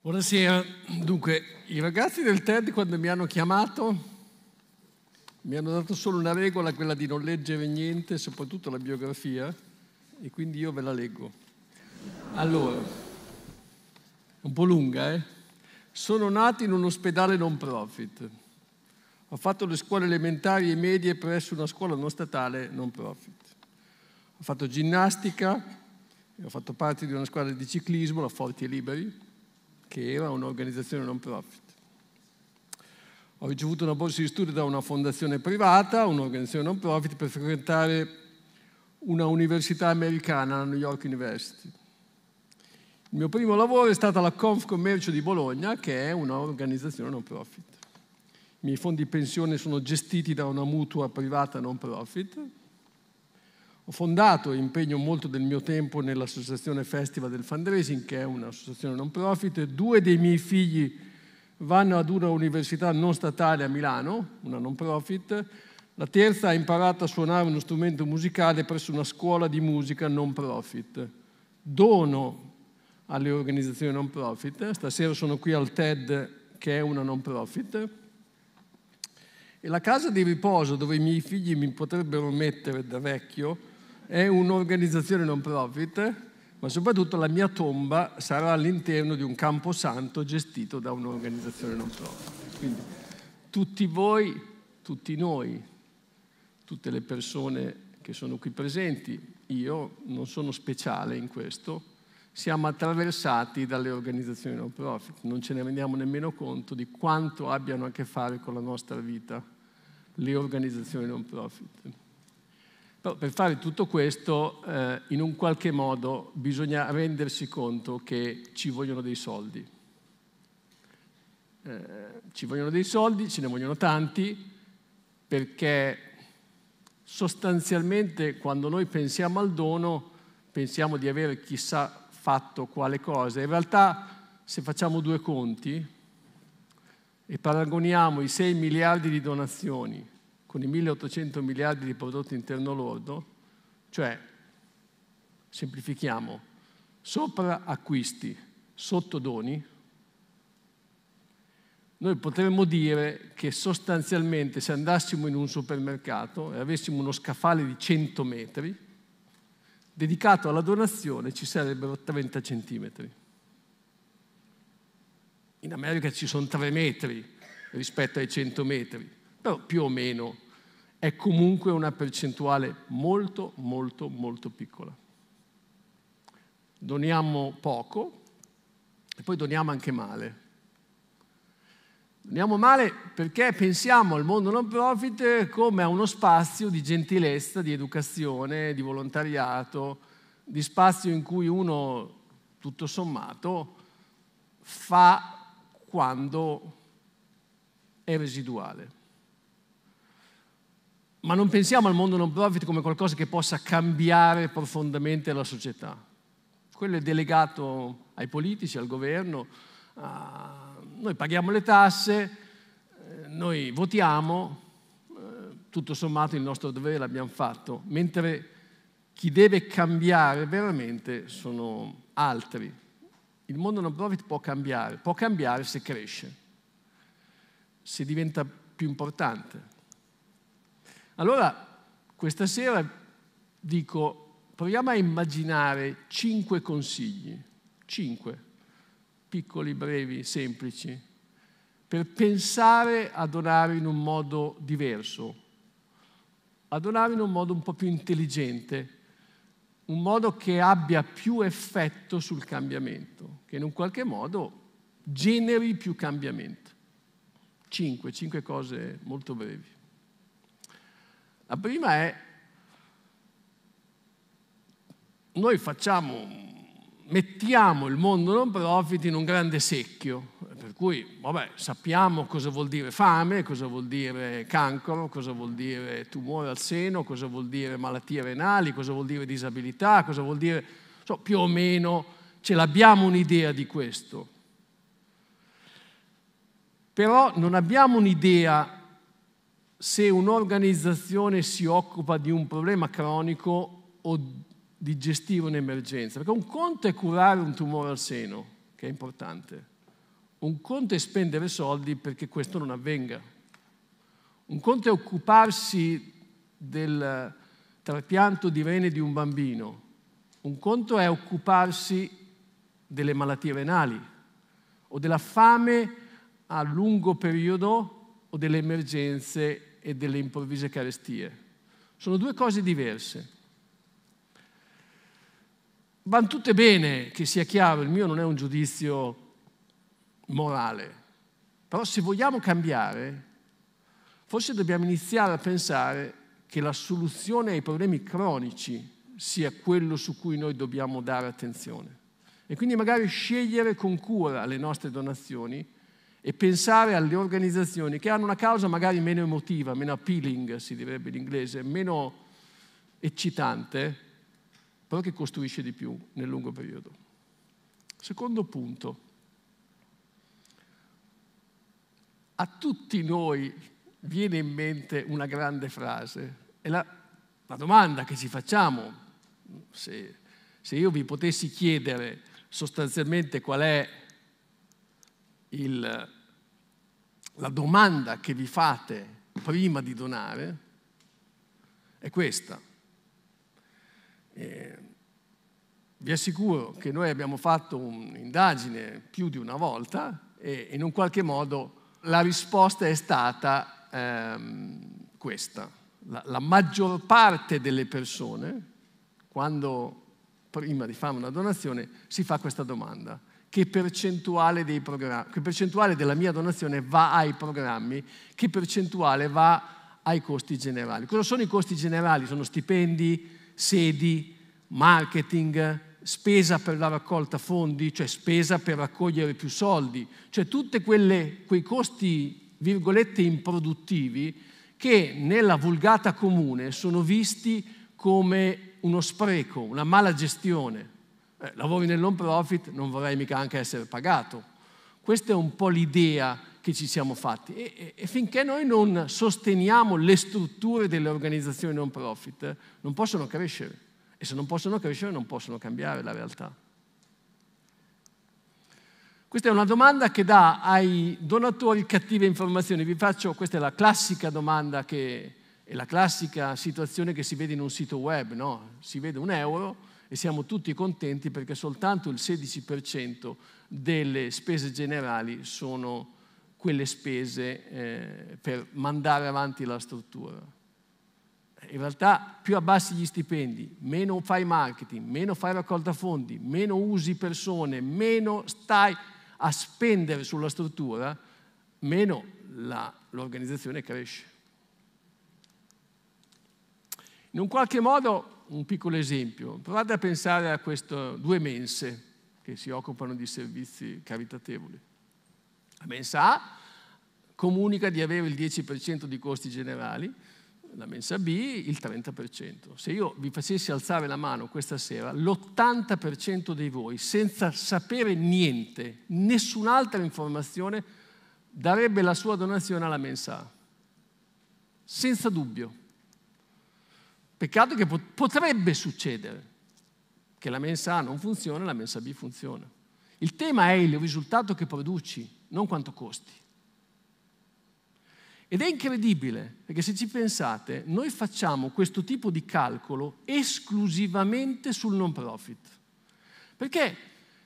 Buonasera, dunque i ragazzi del TED quando mi hanno chiamato mi hanno dato solo una regola, quella di non leggere niente, soprattutto la biografia, e quindi io ve la leggo. Allora, un po' lunga, eh? Sono nato in un ospedale non profit. Ho fatto le scuole elementari e medie presso una scuola non statale non profit. Ho fatto ginnastica, ho fatto parte di una squadra di ciclismo, la Forti e Liberi, che era un'organizzazione non profit. Ho ricevuto una borsa di studio da una fondazione privata, un'organizzazione non profit, per frequentare una università americana, la New York University. Il mio primo lavoro è stata la Confcommercio di Bologna, che è un'organizzazione non profit. I miei fondi pensione sono gestiti da una mutua privata non profit ho fondato e impegno molto del mio tempo nell'associazione Festival del Fundraising, che è un'associazione non profit. Due dei miei figli vanno ad una università non statale a Milano, una non profit. La terza ha imparato a suonare uno strumento musicale presso una scuola di musica non profit. Dono alle organizzazioni non profit. Stasera sono qui al TED, che è una non profit. E la casa di riposo dove i miei figli mi potrebbero mettere da vecchio è un'organizzazione non profit, ma soprattutto la mia tomba sarà all'interno di un camposanto gestito da un'organizzazione non profit. Quindi tutti voi, tutti noi, tutte le persone che sono qui presenti, io non sono speciale in questo, siamo attraversati dalle organizzazioni non profit, non ce ne rendiamo nemmeno conto di quanto abbiano a che fare con la nostra vita le organizzazioni non profit. Però per fare tutto questo, eh, in un qualche modo, bisogna rendersi conto che ci vogliono dei soldi. Eh, ci vogliono dei soldi, ce ne vogliono tanti, perché sostanzialmente quando noi pensiamo al dono, pensiamo di avere chissà fatto quale cosa. In realtà, se facciamo due conti e paragoniamo i 6 miliardi di donazioni con i 1800 miliardi di prodotto interno lordo, cioè, semplifichiamo, sopra acquisti, sotto doni, noi potremmo dire che sostanzialmente se andassimo in un supermercato e avessimo uno scaffale di 100 metri, dedicato alla donazione ci sarebbero 30 centimetri. In America ci sono 3 metri rispetto ai 100 metri. No, più o meno, è comunque una percentuale molto, molto, molto piccola. Doniamo poco e poi doniamo anche male. Doniamo male perché pensiamo al mondo non profit come a uno spazio di gentilezza, di educazione, di volontariato, di spazio in cui uno, tutto sommato, fa quando è residuale ma non pensiamo al mondo non profit come qualcosa che possa cambiare profondamente la società. Quello è delegato ai politici, al governo. noi paghiamo le tasse, eh, noi votiamo, eh, tutto sommato il nostro dovere l'abbiamo fatto, mentre chi deve cambiare veramente sono altri. Il mondo non profit può cambiare, può cambiare se cresce, se diventa più importante. Allora, questa sera dico, proviamo a immaginare cinque consigli, cinque, piccoli, brevi, semplici, per pensare a donare in un modo diverso, a donare in un modo un po' più intelligente, un modo che abbia più effetto sul cambiamento, che in un qualche modo generi più cambiamento. Cinque, cinque cose molto brevi. La prima è, noi facciamo, mettiamo il mondo non profit in un grande secchio, per cui vabbè, sappiamo cosa vuol dire fame, cosa vuol dire cancro, cosa vuol dire tumore al seno, cosa vuol dire malattie renali, cosa vuol dire disabilità, cosa vuol dire, so, più o meno ce l'abbiamo un'idea di questo. Però non abbiamo un'idea se un'organizzazione si occupa di un problema cronico o di gestire un'emergenza. Perché un conto è curare un tumore al seno, che è importante. Un conto è spendere soldi perché questo non avvenga. Un conto è occuparsi del trapianto di rene di un bambino. Un conto è occuparsi delle malattie renali o della fame a lungo periodo o delle emergenze e delle improvvise carestie. Sono due cose diverse. Vanno tutte bene, che sia chiaro, il mio non è un giudizio morale, però se vogliamo cambiare, forse dobbiamo iniziare a pensare che la soluzione ai problemi cronici sia quello su cui noi dobbiamo dare attenzione. E quindi magari scegliere con cura le nostre donazioni e pensare alle organizzazioni che hanno una causa magari meno emotiva, meno appealing, si direbbe in inglese, meno eccitante, però che costruisce di più nel lungo periodo. Secondo punto, a tutti noi viene in mente una grande frase è la, la domanda che ci facciamo, se, se io vi potessi chiedere sostanzialmente qual è il la domanda che vi fate prima di donare è questa. Eh, vi assicuro che noi abbiamo fatto un'indagine più di una volta e in un qualche modo la risposta è stata ehm, questa. La, la maggior parte delle persone, quando prima di fare una donazione, si fa questa domanda che percentuale, che percentuale, della mia donazione va ai programmi, che percentuale va ai costi generali. Cosa sono i costi generali? Sono stipendi, sedi, marketing, spesa per la raccolta fondi, cioè spesa per raccogliere più soldi, cioè tutti quei costi, virgolette, improduttivi che nella vulgata comune sono visti come uno spreco, una mala gestione, eh, lavori nel non profit, non vorrei mica anche essere pagato. Questa è un po' l'idea che ci siamo fatti. E, e, e finché noi non sosteniamo le strutture delle organizzazioni non profit, non possono crescere. E se non possono crescere, non possono cambiare la realtà. Questa è una domanda che dà ai donatori cattive informazioni. Vi faccio, questa è la classica domanda che, è la classica situazione che si vede in un sito web, no? Si vede un euro, e siamo tutti contenti perché soltanto il 16% delle spese generali sono quelle spese eh, per mandare avanti la struttura. In realtà più abbassi gli stipendi, meno fai marketing, meno fai raccolta fondi, meno usi persone, meno stai a spendere sulla struttura, meno la, l'organizzazione cresce. In un qualche modo un piccolo esempio. Provate a pensare a queste due mense che si occupano di servizi caritatevoli. La mensa A comunica di avere il 10% di costi generali, la mensa B il 30%. Se io vi facessi alzare la mano questa sera, l'80% di voi, senza sapere niente, nessun'altra informazione, darebbe la sua donazione alla mensa A. Senza dubbio. Peccato che potrebbe succedere che la mensa A non funziona e la mensa B funziona. Il tema è il risultato che produci, non quanto costi. Ed è incredibile, perché se ci pensate, noi facciamo questo tipo di calcolo esclusivamente sul non profit. Perché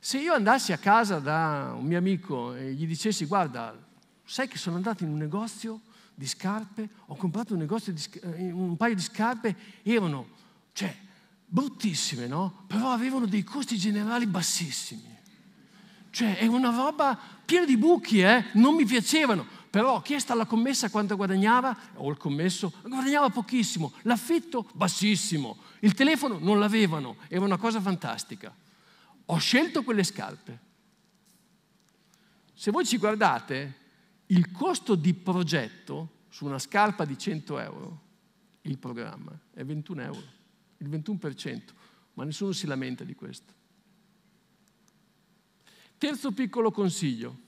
se io andassi a casa da un mio amico e gli dicessi guarda, sai che sono andato in un negozio di scarpe, ho comprato un, negozio di, eh, un paio di scarpe, erano, cioè, bruttissime, no? Però avevano dei costi generali bassissimi. Cioè, è una roba piena di buchi, eh? Non mi piacevano. Però ho chiesto alla commessa quanto guadagnava, o il commesso, guadagnava pochissimo, l'affitto bassissimo, il telefono non l'avevano, era una cosa fantastica. Ho scelto quelle scarpe. Se voi ci guardate, il costo di progetto su una scarpa di 100 euro, il programma, è 21 euro, il 21%, ma nessuno si lamenta di questo. Terzo piccolo consiglio,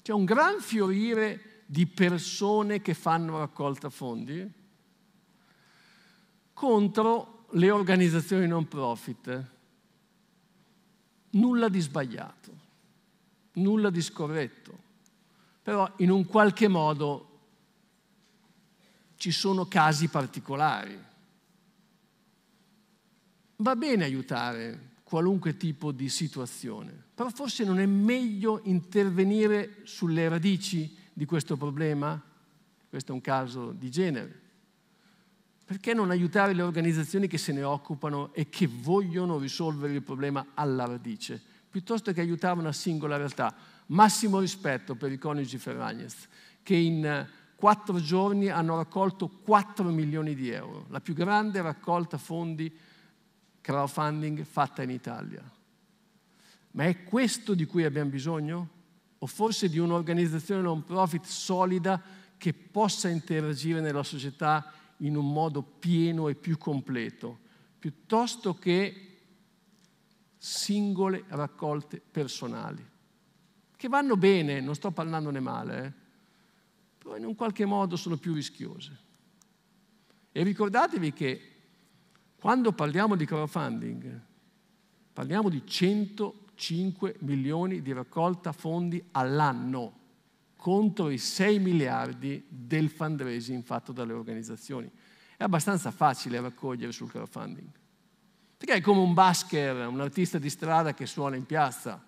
c'è un gran fiorire di persone che fanno raccolta fondi contro le organizzazioni non profit. Nulla di sbagliato, nulla di scorretto però in un qualche modo ci sono casi particolari. Va bene aiutare qualunque tipo di situazione, però forse non è meglio intervenire sulle radici di questo problema? Questo è un caso di genere. Perché non aiutare le organizzazioni che se ne occupano e che vogliono risolvere il problema alla radice, piuttosto che aiutare una singola realtà? Massimo rispetto per i coniugi Ferragnez, che in eh, quattro giorni hanno raccolto 4 milioni di euro, la più grande raccolta fondi crowdfunding fatta in Italia. Ma è questo di cui abbiamo bisogno? O forse di un'organizzazione non profit solida che possa interagire nella società in un modo pieno e più completo, piuttosto che singole raccolte personali che vanno bene, non sto parlandone male, eh, però in un qualche modo sono più rischiose. E ricordatevi che quando parliamo di crowdfunding, parliamo di 105 milioni di raccolta fondi all'anno contro i 6 miliardi del fundraising fatto dalle organizzazioni. È abbastanza facile raccogliere sul crowdfunding, perché è come un basker, un artista di strada che suona in piazza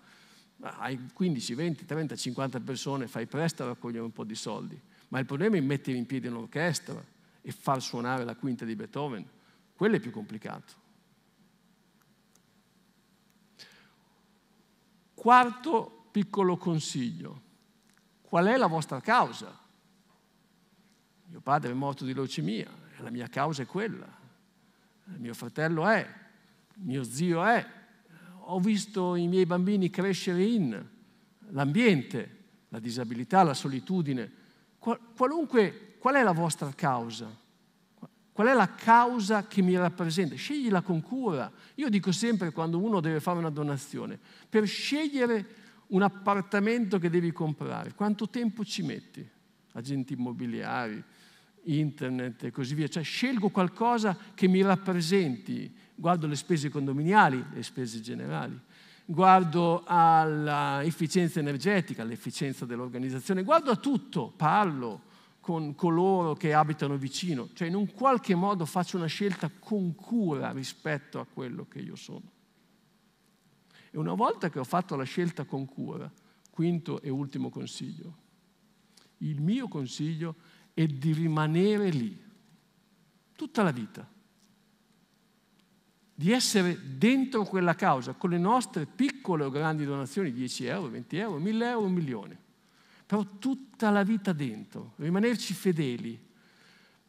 hai 15, 20, 30, 50 persone, fai presto a raccogliere un po' di soldi. Ma il problema è mettere in piedi un'orchestra e far suonare la quinta di Beethoven. Quello è più complicato. Quarto piccolo consiglio. Qual è la vostra causa? Mio padre è morto di leucemia, la mia causa è quella. Mio fratello è, mio zio è, ho visto i miei bambini crescere in l'ambiente, la disabilità, la solitudine. Qualunque, qual è la vostra causa? Qual è la causa che mi rappresenta? Scegliela con cura. Io dico sempre quando uno deve fare una donazione, per scegliere un appartamento che devi comprare, quanto tempo ci metti? Agenti immobiliari, internet e così via. Cioè scelgo qualcosa che mi rappresenti, guardo le spese condominiali, le spese generali, guardo all'efficienza energetica, all'efficienza dell'organizzazione, guardo a tutto, parlo con coloro che abitano vicino, cioè in un qualche modo faccio una scelta con cura rispetto a quello che io sono. E una volta che ho fatto la scelta con cura, quinto e ultimo consiglio, il mio consiglio è e di rimanere lì tutta la vita, di essere dentro quella causa con le nostre piccole o grandi donazioni, 10 euro, 20 euro, 1000 euro, un milione, però tutta la vita dentro, rimanerci fedeli.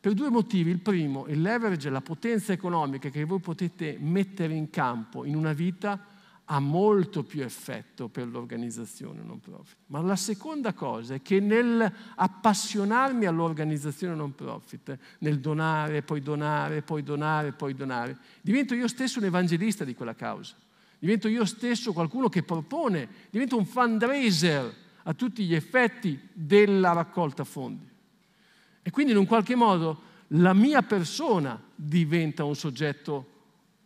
Per due motivi. Il primo, il leverage, la potenza economica che voi potete mettere in campo in una vita ha molto più effetto per l'organizzazione non profit. Ma la seconda cosa è che nel appassionarmi all'organizzazione non profit, nel donare, poi donare, poi donare, poi donare, divento io stesso un evangelista di quella causa. Divento io stesso qualcuno che propone, divento un fundraiser a tutti gli effetti della raccolta fondi. E quindi in un qualche modo la mia persona diventa un soggetto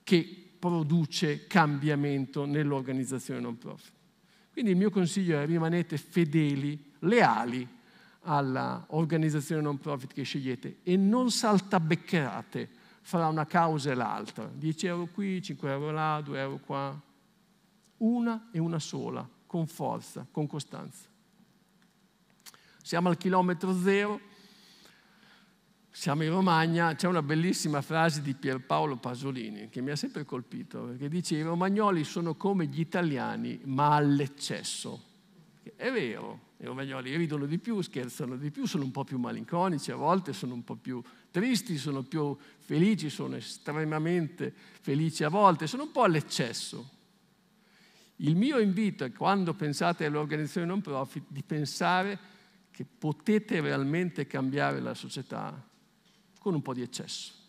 che produce cambiamento nell'organizzazione non profit. Quindi il mio consiglio è rimanete fedeli, leali all'organizzazione non profit che scegliete e non saltabeccherate fra una causa e l'altra. 10 euro qui, 5 euro là, 2 euro qua. Una e una sola, con forza, con costanza. Siamo al chilometro zero siamo in Romagna, c'è una bellissima frase di Pierpaolo Pasolini che mi ha sempre colpito, perché dice i romagnoli sono come gli italiani, ma all'eccesso. È vero, i romagnoli ridono di più, scherzano di più, sono un po' più malinconici, a volte sono un po' più tristi, sono più felici, sono estremamente felici a volte, sono un po' all'eccesso. Il mio invito è quando pensate alle organizzazioni non profit di pensare che potete realmente cambiare la società con un po' di eccesso.